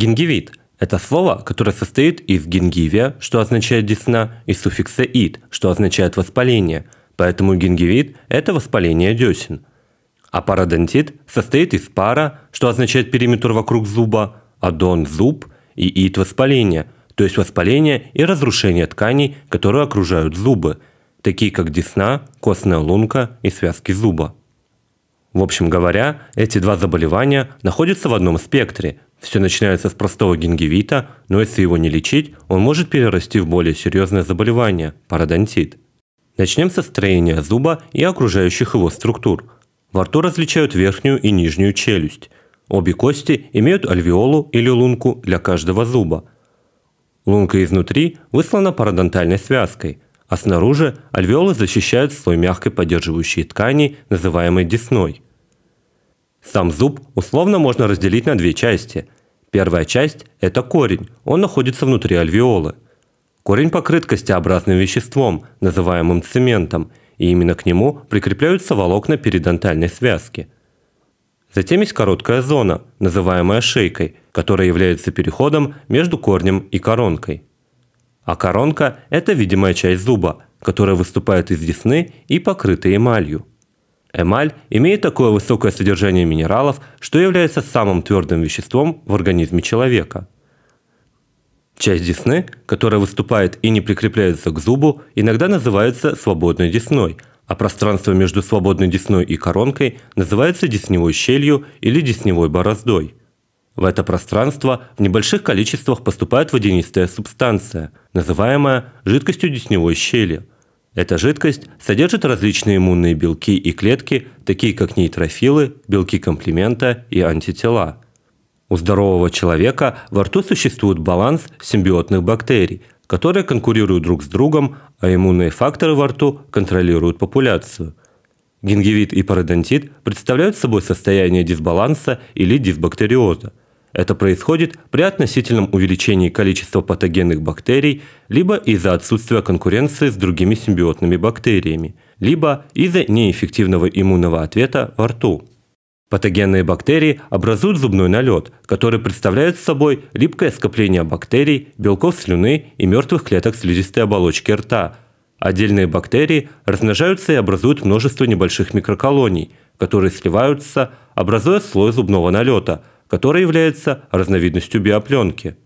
Гингивит – это слово, которое состоит из гингивия, что означает десна, и суффикса «ит», что означает воспаление, поэтому гингивит – это воспаление десен. А пародонтит состоит из пара, что означает периметр вокруг зуба, адон зуб, и ит – воспаление, то есть воспаление и разрушение тканей, которые окружают зубы, такие как десна, костная лунка и связки зуба. В общем говоря, эти два заболевания находятся в одном спектре, все начинается с простого гингивита, но если его не лечить, он может перерасти в более серьезное заболевание – пародонтит. Начнем со строения зуба и окружающих его структур. Во рту различают верхнюю и нижнюю челюсть. Обе кости имеют альвеолу или лунку для каждого зуба. Лунка изнутри выслана пародонтальной связкой, а снаружи альвеолы защищают слой мягкой поддерживающей ткани, называемой десной – сам зуб условно можно разделить на две части. Первая часть – это корень, он находится внутри альвеолы. Корень покрыт костеобразным веществом, называемым цементом, и именно к нему прикрепляются волокна перидонтальной связки. Затем есть короткая зона, называемая шейкой, которая является переходом между корнем и коронкой. А коронка – это видимая часть зуба, которая выступает из десны и покрыта эмалью. Эмаль имеет такое высокое содержание минералов, что является самым твердым веществом в организме человека. Часть десны, которая выступает и не прикрепляется к зубу, иногда называется свободной десной, а пространство между свободной десной и коронкой называется десневой щелью или десневой бороздой. В это пространство в небольших количествах поступает водянистая субстанция, называемая жидкостью десневой щели – эта жидкость содержит различные иммунные белки и клетки, такие как нейтрофилы, белки комплимента и антитела. У здорового человека во рту существует баланс симбиотных бактерий, которые конкурируют друг с другом, а иммунные факторы во рту контролируют популяцию. Гингивит и пародонтит представляют собой состояние дисбаланса или дисбактериоза. Это происходит при относительном увеличении количества патогенных бактерий, либо из-за отсутствия конкуренции с другими симбиотными бактериями, либо из-за неэффективного иммунного ответа во рту. Патогенные бактерии образуют зубной налет, который представляет собой липкое скопление бактерий, белков слюны и мертвых клеток слизистой оболочки рта. Отдельные бактерии размножаются и образуют множество небольших микроколоний, которые сливаются, образуя слой зубного налета – которая является разновидностью биопленки.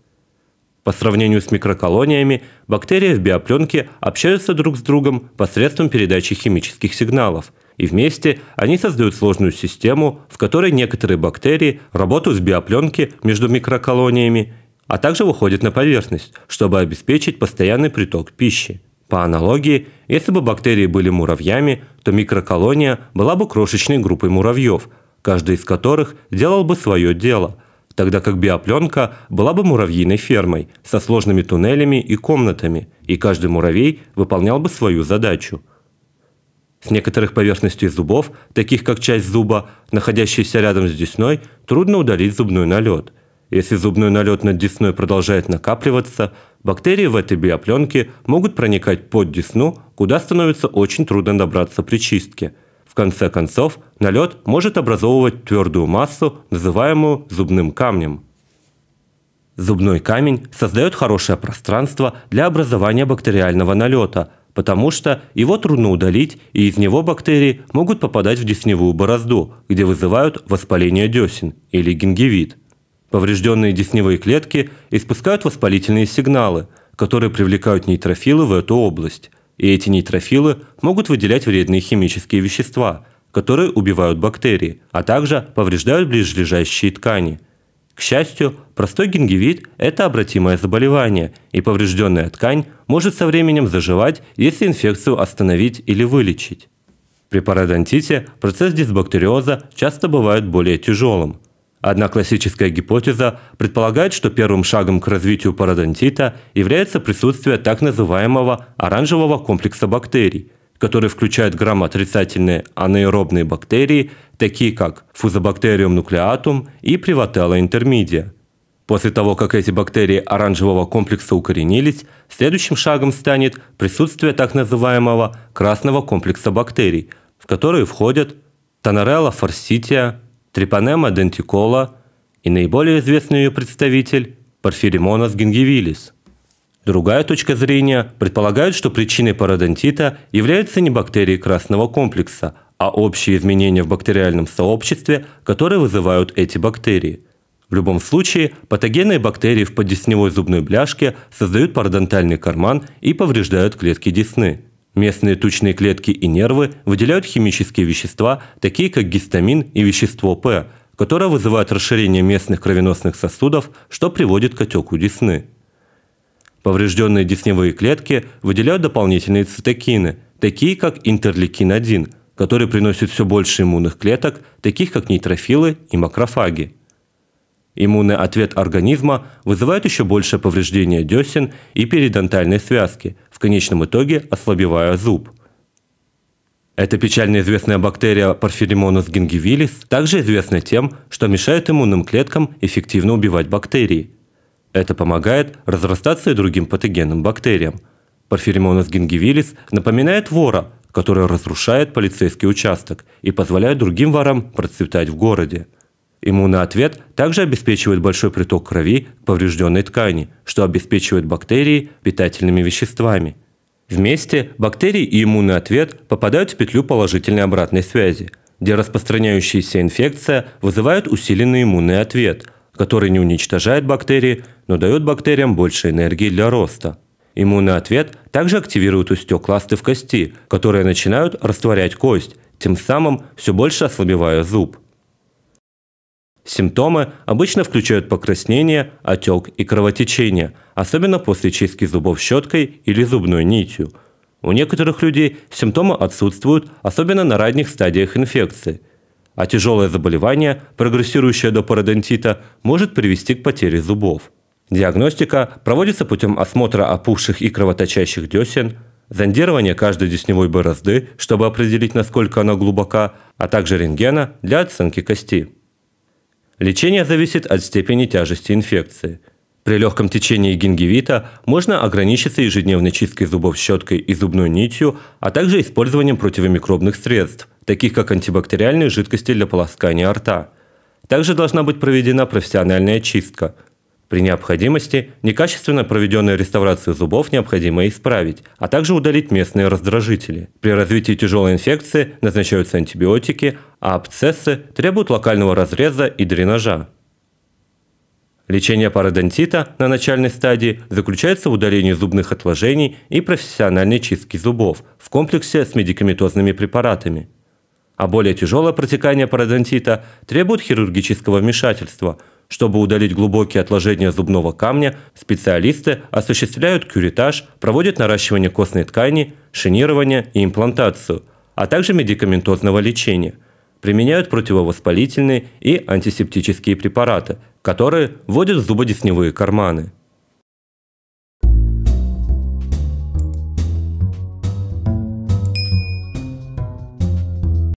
По сравнению с микроколониями, бактерии в биопленке общаются друг с другом посредством передачи химических сигналов, и вместе они создают сложную систему, в которой некоторые бактерии работают с биопленки между микроколониями, а также выходят на поверхность, чтобы обеспечить постоянный приток пищи. По аналогии, если бы бактерии были муравьями, то микроколония была бы крошечной группой муравьев – каждый из которых делал бы свое дело, тогда как биопленка была бы муравьиной фермой со сложными туннелями и комнатами, и каждый муравей выполнял бы свою задачу. С некоторых поверхностей зубов, таких как часть зуба, находящаяся рядом с десной, трудно удалить зубной налет. Если зубной налет над десной продолжает накапливаться, бактерии в этой биопленке могут проникать под десну, куда становится очень трудно добраться при чистке – в конце концов, налет может образовывать твердую массу, называемую зубным камнем. Зубной камень создает хорошее пространство для образования бактериального налета, потому что его трудно удалить, и из него бактерии могут попадать в десневую борозду, где вызывают воспаление десен или гингивит. Поврежденные десневые клетки испускают воспалительные сигналы, которые привлекают нейтрофилы в эту область и эти нейтрофилы могут выделять вредные химические вещества, которые убивают бактерии, а также повреждают ближайшие ткани. К счастью, простой гингивит – это обратимое заболевание, и поврежденная ткань может со временем заживать, если инфекцию остановить или вылечить. При пародонтите процесс дисбактериоза часто бывает более тяжелым – Одна классическая гипотеза предполагает, что первым шагом к развитию пародонтита является присутствие так называемого оранжевого комплекса бактерий, который включает грамотрицательные анаэробные бактерии, такие как фузобактериум нуклеатум и привателла интермедия. После того, как эти бактерии оранжевого комплекса укоренились, следующим шагом станет присутствие так называемого красного комплекса бактерий, в которые входят Тонарелла форсития, Трепанема дентикола и наиболее известный ее представитель – Порфиримонас гингивилис. Другая точка зрения предполагает, что причиной пародонтита являются не бактерии красного комплекса, а общие изменения в бактериальном сообществе, которые вызывают эти бактерии. В любом случае, патогенные бактерии в поддесневой зубной бляшке создают пародонтальный карман и повреждают клетки десны. Местные тучные клетки и нервы выделяют химические вещества, такие как гистамин и вещество П, которое вызывает расширение местных кровеносных сосудов, что приводит к отеку десны. Поврежденные десневые клетки выделяют дополнительные цитокины, такие как интерлейкин-1, который приносит все больше иммунных клеток, таких как нейтрофилы и макрофаги. Иммунный ответ организма вызывает еще большее повреждение десен и перидонтальной связки – в конечном итоге ослабевая зуб. Эта печально известная бактерия Porphyromonas gingivilis также известна тем, что мешает иммунным клеткам эффективно убивать бактерии. Это помогает разрастаться и другим патогенным бактериям. Porphyromonas gingivilis напоминает вора, который разрушает полицейский участок и позволяет другим ворам процветать в городе. Иммунный ответ также обеспечивает большой приток крови к поврежденной ткани, что обеспечивает бактерии питательными веществами. Вместе бактерии и иммунный ответ попадают в петлю положительной обратной связи, где распространяющаяся инфекция вызывает усиленный иммунный ответ, который не уничтожает бактерии, но дает бактериям больше энергии для роста. Иммунный ответ также активирует устек ласты в кости, которые начинают растворять кость, тем самым все больше ослабевая зуб. Симптомы обычно включают покраснение, отек и кровотечение, особенно после чистки зубов щеткой или зубной нитью. У некоторых людей симптомы отсутствуют, особенно на ранних стадиях инфекции. А тяжелое заболевание, прогрессирующее до пародонтита, может привести к потере зубов. Диагностика проводится путем осмотра опухших и кровоточащих десен, зондирования каждой десневой борозды, чтобы определить, насколько она глубока, а также рентгена для оценки кости. Лечение зависит от степени тяжести инфекции. При легком течении гингивита можно ограничиться ежедневной чисткой зубов щеткой и зубной нитью, а также использованием противомикробных средств, таких как антибактериальные жидкости для полоскания рта. Также должна быть проведена профессиональная чистка – при необходимости некачественно проведенную реставрацию зубов необходимо исправить, а также удалить местные раздражители. При развитии тяжелой инфекции назначаются антибиотики, а абсцессы требуют локального разреза и дренажа. Лечение пародонтита на начальной стадии заключается в удалении зубных отложений и профессиональной чистке зубов в комплексе с медикаментозными препаратами. А более тяжелое протекание пародонтита требует хирургического вмешательства – чтобы удалить глубокие отложения зубного камня, специалисты осуществляют кюритаж, проводят наращивание костной ткани, шинирование и имплантацию, а также медикаментозного лечения. Применяют противовоспалительные и антисептические препараты, которые вводят в зубодесневые карманы.